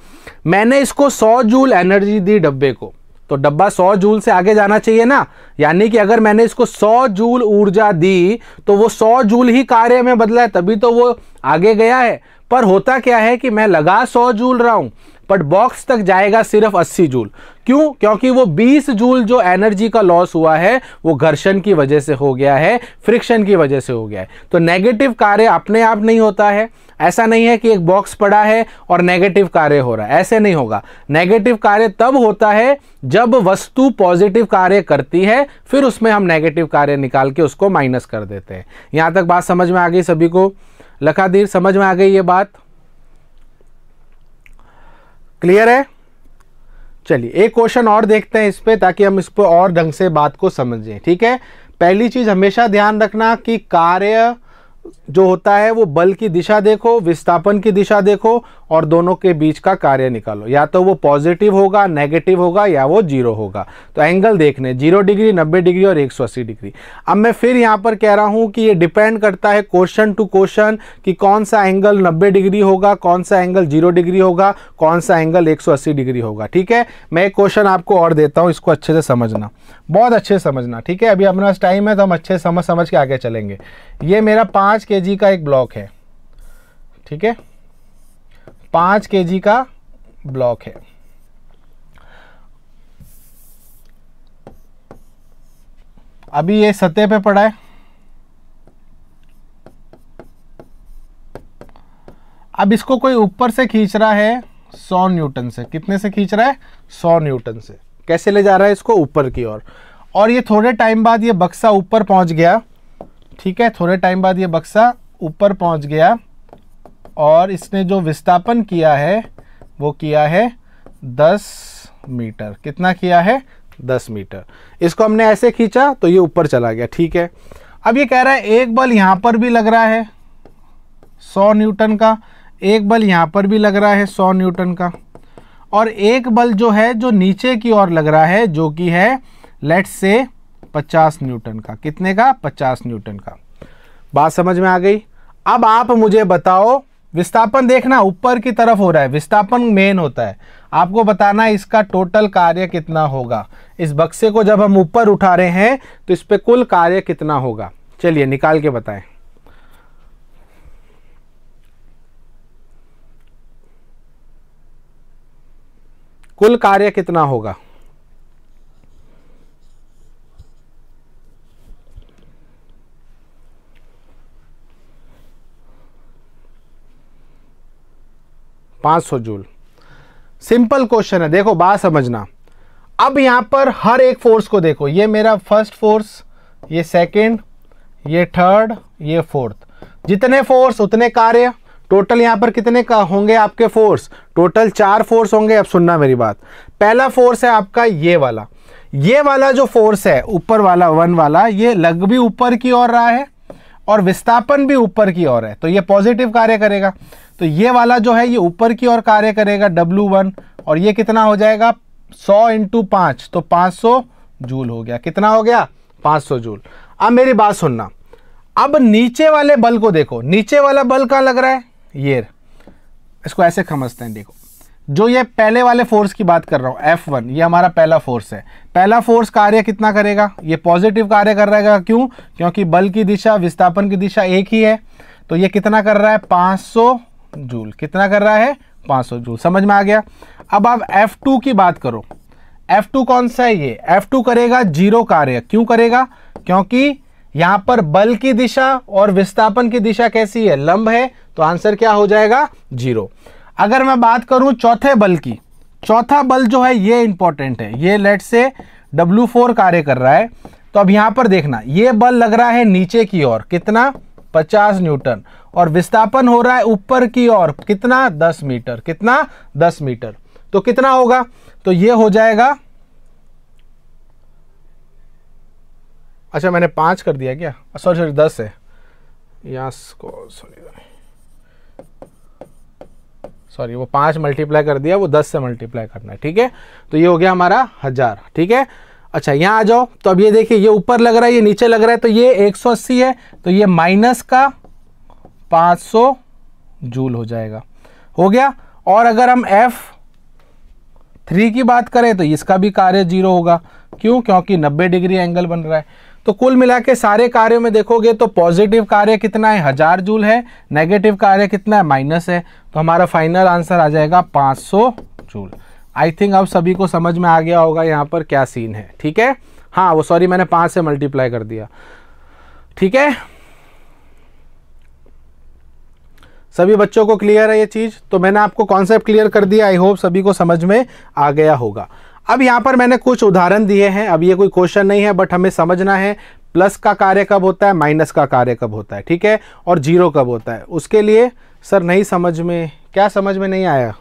मैंने इसको सौ जूल एनर्जी दी डब्बे को तो डब्बा सौ जूल से आगे जाना चाहिए ना यानी कि अगर मैंने इसको सौ जूल ऊर्जा दी तो वो सौ जूल ही कार्य में बदला है तभी तो वो आगे गया है पर होता क्या है कि मैं लगा सौ जूल रहा हूं बट बॉक्स तक जाएगा सिर्फ 80 जूल क्यों क्योंकि वो 20 जूल जो एनर्जी का लॉस हुआ है वो घर्षण की वजह से हो गया है फ्रिक्शन की वजह से हो गया है तो नेगेटिव कार्य अपने आप नहीं होता है ऐसा नहीं है कि एक बॉक्स पड़ा है और नेगेटिव कार्य हो रहा है ऐसे नहीं होगा नेगेटिव कार्य तब होता है जब वस्तु पॉजिटिव कार्य करती है फिर उसमें हम नेगेटिव कार्य निकाल के उसको माइनस कर देते हैं यहाँ तक बात समझ में आ गई सभी को लखाधीर समझ में आ गई ये बात क्लियर है चलिए एक क्वेश्चन और देखते हैं इस पर ताकि हम इस पर और ढंग से बात को समझें ठीक है पहली चीज हमेशा ध्यान रखना कि कार्य जो होता है वो बल की दिशा देखो विस्थापन की दिशा देखो और दोनों के बीच का कार्य निकालो या तो वो पॉजिटिव होगा नेगेटिव होगा या वो जीरो होगा तो एंगल देखने जीरो डिग्री नब्बे डिग्री और एक सौ अस्सी डिग्री अब मैं फिर यहाँ पर कह रहा हूँ कि ये डिपेंड करता है क्वेश्चन टू क्वेश्चन कि कौन सा एंगल नब्बे डिग्री होगा कौन सा एंगल जीरो डिग्री होगा कौन सा एंगल एक डिग्री होगा ठीक है मैं एक क्वेश्चन आपको और देता हूँ इसको अच्छे से समझना बहुत अच्छे से समझना ठीक है अभी अपने टाइम है तो हम अच्छे समझ समझ के आगे चलेंगे ये मेरा पाँच के के का एक ब्लॉक है ठीक है पांच के का ब्लॉक है अभी ये सतह पे पड़ा है अब इसको कोई ऊपर से खींच रहा है सौ न्यूटन से कितने से खींच रहा है सौ न्यूटन से कैसे ले जा रहा है इसको ऊपर की ओर और, और ये थोड़े टाइम बाद ये बक्सा ऊपर पहुंच गया ठीक है थोड़े टाइम बाद ये बक्सा ऊपर पहुंच गया और इसने जो विस्थापन किया है वो किया है 10 मीटर कितना किया है 10 मीटर इसको हमने ऐसे खींचा तो ये ऊपर चला गया ठीक है अब ये कह रहा है एक बल यहाँ पर भी लग रहा है 100 न्यूटन का एक बल यहाँ पर भी लग रहा है 100 न्यूटन का और एक बल जो है जो नीचे की ओर लग रहा है जो कि है लेट्स से 50 न्यूटन का कितने का 50 न्यूटन का बात समझ में आ गई अब आप मुझे बताओ विस्थापन देखना ऊपर की तरफ हो रहा है विस्थापन मेन होता है आपको बताना इसका टोटल कार्य कितना होगा इस बक्से को जब हम ऊपर उठा रहे हैं तो इस पर कुल कार्य कितना होगा चलिए निकाल के बताएं कुल कार्य कितना होगा 500 जूल सिंपल क्वेश्चन है देखो बात समझना अब यहां पर हर एक फोर्स को देखो ये मेरा फर्स्ट फोर्स ये सेकंड ये थर्ड ये फोर्थ जितने फोर्स उतने कार्य टोटल यहां पर कितने का होंगे आपके फोर्स टोटल चार फोर्स होंगे अब सुनना मेरी बात पहला फोर्स है आपका ये वाला ये वाला जो फोर्स है ऊपर वाला वन वाला ये लग भी ऊपर की ओर रहा है और विस्थापन भी ऊपर की ओर है तो ये पॉजिटिव कार्य करेगा तो ये वाला जो है ये ऊपर की ओर कार्य करेगा W1 वन और ये कितना हो जाएगा सौ इंटू पाँच तो 500 जूल हो गया कितना हो गया 500 जूल अब मेरी बात सुनना अब नीचे वाले बल को देखो नीचे वाला बल कहाँ लग रहा है ये इसको ऐसे समझते हैं देखो जो ये पहले वाले फोर्स की बात कर रहा हूँ एफ वन ये हमारा पहला फोर्स है पहला फोर्स कार्य कितना करेगा ये पॉजिटिव कार्य कर रहेगा क्यों क्योंकि बल की दिशा विस्थापन की दिशा एक ही है तो ये कितना कर रहा है 500 जूल कितना कर रहा है 500 जूल समझ में आ गया अब आप टू की बात करो एफ टू कौन सा है ये एफ टू करेगा जीरो कार्य क्यों करेगा क्योंकि यहाँ पर बल की दिशा और विस्थापन की दिशा कैसी है लंब है तो आंसर क्या हो जाएगा जीरो अगर मैं बात करूं चौथे बल की चौथा बल जो है ये इंपॉर्टेंट है ये लेट से W4 फोर कार्य कर रहा है तो अब यहां पर देखना ये बल लग रहा है नीचे की ओर कितना 50 न्यूटन और विस्थापन हो रहा है ऊपर की ओर कितना 10 मीटर कितना 10 मीटर तो कितना होगा तो ये हो जाएगा अच्छा मैंने पांच कर दिया क्या सॉरी सॉरी दस है यहाँ सॉरी सॉरी वो पाँच मल्टीप्लाई कर दिया वो दस से मल्टीप्लाई करना है ठीक है तो ये हो गया हमारा हज़ार ठीक है अच्छा यहाँ आ जाओ तो अब ये देखिए ये ऊपर लग रहा है ये नीचे लग रहा है तो ये 180 है तो ये माइनस का 500 जूल हो जाएगा हो गया और अगर हम एफ थ्री की बात करें तो इसका भी कार्य जीरो होगा क्यों क्योंकि 90 डिग्री एंगल बन रहा है तो कुल मिला के सारे कार्यों में देखोगे तो पॉजिटिव कार्य कितना है हज़ार जूल है नेगेटिव कार्य कितना है माइनस है तो हमारा फाइनल आंसर आ जाएगा 500 जूल आई थिंक अब सभी को समझ में आ गया होगा यहाँ पर क्या सीन है ठीक है हाँ वो सॉरी मैंने पाँच से मल्टीप्लाई कर दिया ठीक है सभी बच्चों को क्लियर है ये चीज़ तो मैंने आपको कॉन्सेप्ट क्लियर कर दिया आई होप सभी को समझ में आ गया होगा अब यहाँ पर मैंने कुछ उदाहरण दिए हैं अब ये कोई क्वेश्चन नहीं है बट हमें समझना है प्लस का कार्य कब होता है माइनस का कार्य कब होता है ठीक है और जीरो कब होता है उसके लिए सर नहीं समझ में क्या समझ में नहीं आया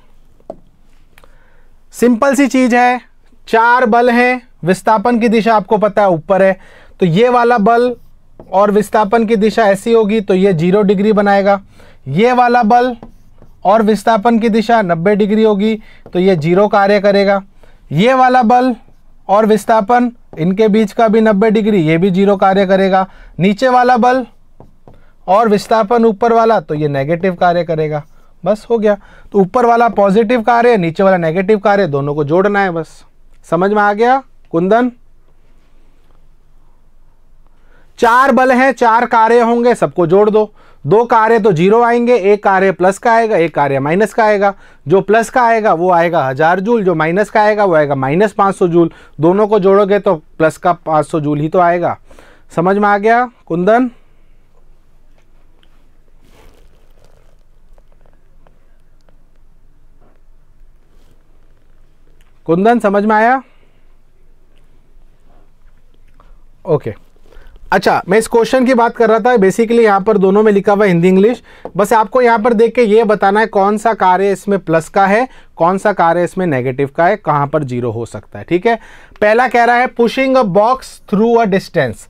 सिंपल सी चीज़ है चार बल हैं विस्थापन की दिशा आपको पता है ऊपर है तो ये वाला बल और विस्थापन की दिशा ऐसी होगी तो ये जीरो डिग्री बनाएगा ये वाला बल और विस्थापन की दिशा 90 डिग्री होगी तो ये जीरो कार्य करेगा ये वाला बल और विस्थापन इनके बीच का भी 90 डिग्री ये भी जीरो कार्य करेगा नीचे वाला बल और विस्थापन ऊपर वाला तो ये नेगेटिव कार्य करेगा बस हो गया तो ऊपर वाला पॉजिटिव कार्य नीचे वाला नेगेटिव कार्य दोनों को जोड़ना है बस समझ में आ गया कुंदन चार बल हैं चार कार्य होंगे सबको जोड़ दो दो कार्य तो जीरो आएंगे एक कार्य प्लस का आएगा एक कार्य माइनस का आएगा जो प्लस का आएगा वो आएगा हज़ार जूल जो माइनस का आएगा वो आएगा माइनस पाँच सौ जूल दोनों को जोड़ोगे तो प्लस का पाँच सौ जूल ही तो आएगा समझ में आ गया कुंदन कुंदन समझ में आया ओके okay. अच्छा मैं इस क्वेश्चन की बात कर रहा था बेसिकली यहाँ पर दोनों में लिखा हुआ हिंदी इंग्लिश बस आपको यहाँ पर देख के ये बताना है कौन सा कार्य इसमें प्लस का है कौन सा कार्य इसमें नेगेटिव का है कहाँ पर जीरो हो सकता है ठीक है पहला कह रहा है pushing a box through a distance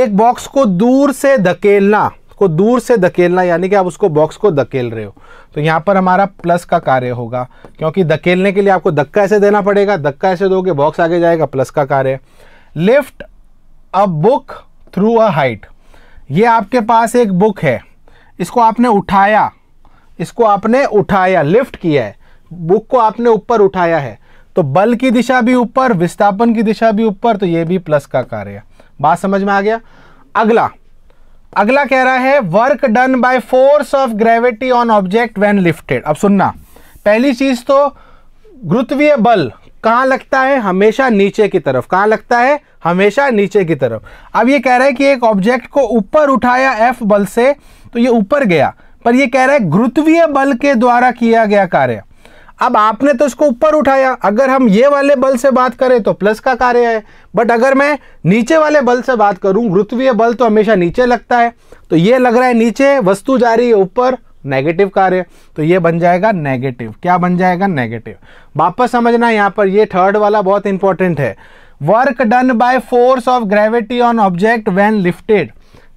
एक बॉक्स को दूर से धकेलना को दूर से धकेलना यानी कि आप उसको बॉक्स को धकेल रहे हो तो यहाँ पर हमारा प्लस का कार्य होगा क्योंकि धकेलने के लिए आपको धक्का ऐसे देना पड़ेगा धक्का ऐसे दोगे बॉक्स आगे जाएगा प्लस का कार्य lift a book through a height ये आपके पास एक बुक है इसको आपने उठाया इसको आपने उठाया लिफ्ट किया है बुक को आपने ऊपर उठाया है तो बल की दिशा भी ऊपर विस्थापन की दिशा भी ऊपर तो ये भी प्लस का कार्य है बात समझ में आ गया अगला अगला कह रहा है work done by force of gravity on object when lifted अब सुनना पहली चीज तो गुरुत्वीय बल कहां लगता है हमेशा नीचे की तरफ कहां लगता है हमेशा नीचे की तरफ अब ये कह रहा है कि एक ऑब्जेक्ट को ऊपर उठाया एफ बल से तो ये ऊपर गया पर ये कह रहा है गुरुत्वीय बल के द्वारा किया गया कार्य अब आपने तो इसको ऊपर उठाया अगर हम ये वाले बल से बात करें तो प्लस का कार्य है बट अगर मैं नीचे वाले बल से बात करूं गुरुत्वीय बल तो हमेशा नीचे लगता है तो ये लग रहा है नीचे वस्तु जा रही है ऊपर नेगेटिव कार्य तो ये बन जाएगा नेगेटिव क्या बन जाएगा नेगेटिव वापस समझना यहाँ पर ये थर्ड वाला बहुत इंपॉर्टेंट है work done by force of gravity on object when lifted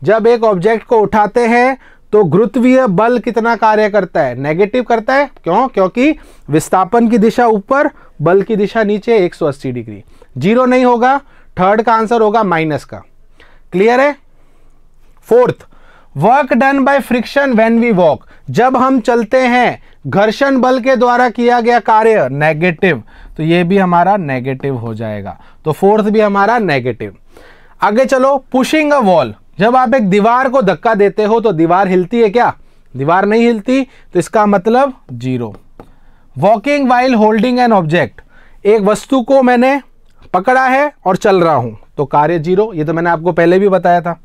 जब एक ऑब्जेक्ट को उठाते हैं तो गुरुत्वीय बल कितना कार्य करता है नेगेटिव करता है क्यों क्योंकि विस्थापन की दिशा ऊपर बल की दिशा नीचे एक डिग्री जीरो नहीं होगा थर्ड का आंसर होगा माइनस का क्लियर है fourth work done by friction when we walk जब हम चलते हैं घर्षण बल के द्वारा किया गया कार्य नेगेटिव तो ये भी हमारा नेगेटिव हो जाएगा तो फोर्थ भी हमारा नेगेटिव आगे चलो पुशिंग अ वॉल जब आप एक दीवार को धक्का देते हो तो दीवार हिलती है क्या दीवार नहीं हिलती तो इसका मतलब zero walking while holding an object एक वस्तु को मैंने पकड़ा है और चल रहा हूं तो कार्य जीरो ये तो मैंने आपको पहले भी बताया था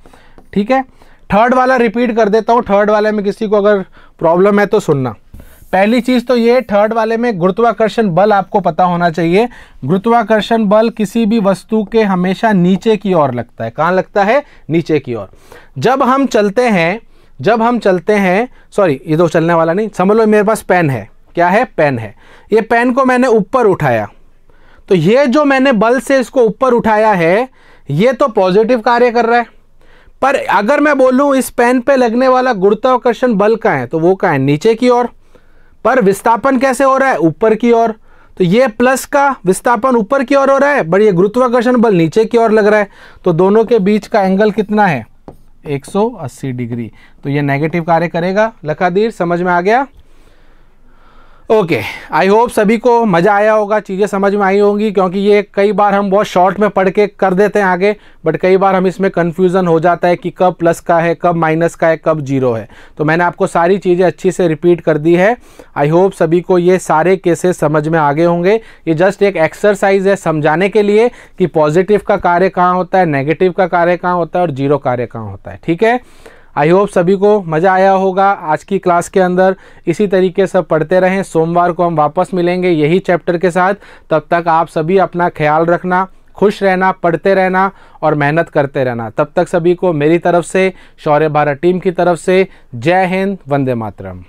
ठीक है थर्ड वाला रिपीट कर देता हूँ थर्ड वाले में किसी को अगर प्रॉब्लम है तो सुनना पहली चीज़ तो ये थर्ड वाले में गुरुत्वाकर्षण बल आपको पता होना चाहिए गुरुत्वाकर्षण बल किसी भी वस्तु के हमेशा नीचे की ओर लगता है कहाँ लगता है नीचे की ओर जब हम चलते हैं जब हम चलते हैं सॉरी ये तो चलने वाला नहीं समझ लो मेरे पास पेन है क्या है पेन है ये पेन को मैंने ऊपर उठाया तो ये जो मैंने बल से इसको ऊपर उठाया है ये तो पॉजिटिव कार्य कर रहा है पर अगर मैं बोलूं इस पेन पे लगने वाला गुरुत्वाकर्षण बल का है तो वो का है नीचे की ओर पर विस्थापन कैसे हो रहा है ऊपर की ओर तो ये प्लस का विस्थापन ऊपर की ओर हो रहा है बट ये गुरुत्वाकर्षण बल नीचे की ओर लग रहा है तो दोनों के बीच का एंगल कितना है 180 डिग्री तो ये नेगेटिव कार्य करेगा लखादीर समझ में आ गया ओके आई होप सभी को मज़ा आया होगा चीज़ें समझ में आई होंगी क्योंकि ये कई बार हम बहुत शॉर्ट में पढ़ के कर देते हैं आगे बट कई बार हम इसमें कन्फ्यूज़न हो जाता है कि कब प्लस का है कब माइनस का है कब जीरो है तो मैंने आपको सारी चीज़ें अच्छी से रिपीट कर दी है आई होप सभी को ये सारे केसेस समझ में आगे होंगे ये जस्ट एक एक्सरसाइज है समझाने के लिए कि पॉजिटिव का कार्य कहाँ होता है नेगेटिव का कार्य कहाँ होता है और जीरो कार्य कहाँ होता है ठीक है आई होप सभी को मज़ा आया होगा आज की क्लास के अंदर इसी तरीके से पढ़ते रहें सोमवार को हम वापस मिलेंगे यही चैप्टर के साथ तब तक आप सभी अपना ख्याल रखना खुश रहना पढ़ते रहना और मेहनत करते रहना तब तक सभी को मेरी तरफ से शौर्य भारत टीम की तरफ से जय हिंद वंदे मातरम